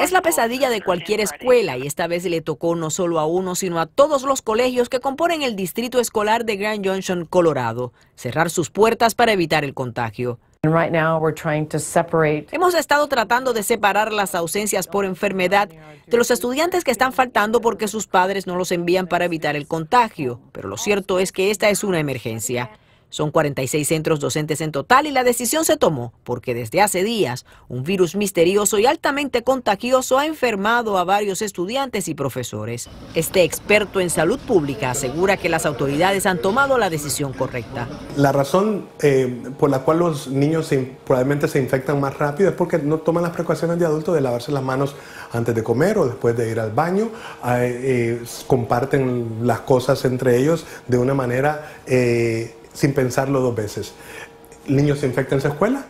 Es la pesadilla de cualquier escuela y esta vez le tocó no solo a uno, sino a todos los colegios que componen el distrito escolar de Grand Junction, Colorado, cerrar sus puertas para evitar el contagio. Hemos estado tratando de separar las ausencias por enfermedad de los estudiantes que están faltando porque sus padres no los envían para evitar el contagio, pero lo cierto es que esta es una emergencia. Son 46 centros docentes en total y la decisión se tomó porque desde hace días un virus misterioso y altamente contagioso ha enfermado a varios estudiantes y profesores. Este experto en salud pública asegura que las autoridades han tomado la decisión correcta. La razón eh, por la cual los niños probablemente se infectan más rápido es porque no toman las precauciones de adultos de lavarse las manos antes de comer o después de ir al baño, eh, comparten las cosas entre ellos de una manera eh, sin pensarlo dos veces. El niño se infecta en su escuela,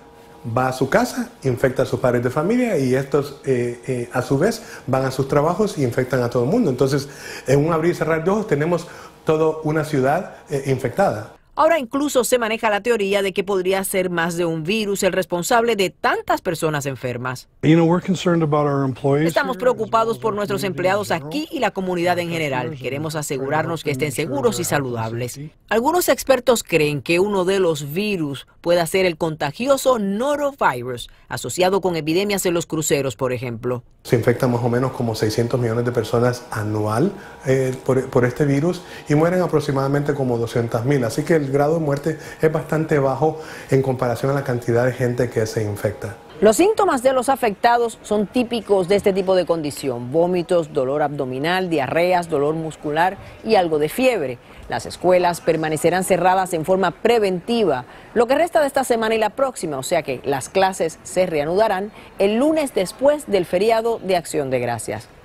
va a su casa, infecta a sus padres de familia y estos eh, eh, a su vez van a sus trabajos y infectan a todo el mundo. Entonces, en un abrir y cerrar de ojos tenemos toda una ciudad eh, infectada. Ahora incluso se maneja la teoría de que podría ser más de un virus el responsable de tantas personas enfermas. Estamos preocupados por nuestros empleados aquí y la comunidad en general. Queremos asegurarnos que estén seguros y saludables. Algunos expertos creen que uno de los virus pueda ser el contagioso norovirus, asociado con epidemias en los cruceros, por ejemplo. Se infectan más o menos como 600 millones de personas anual eh, por, este virus y mueren aproximadamente como 200 mil. Así que el grado de muerte es bastante bajo en comparación a la cantidad de gente que se infecta. Los síntomas de los afectados son típicos de este tipo de condición, vómitos, dolor abdominal, diarreas, dolor muscular y algo de fiebre. Las escuelas permanecerán cerradas en forma preventiva lo que resta de esta semana y la próxima, o sea que las clases se reanudarán el lunes después del feriado de Acción de Gracias.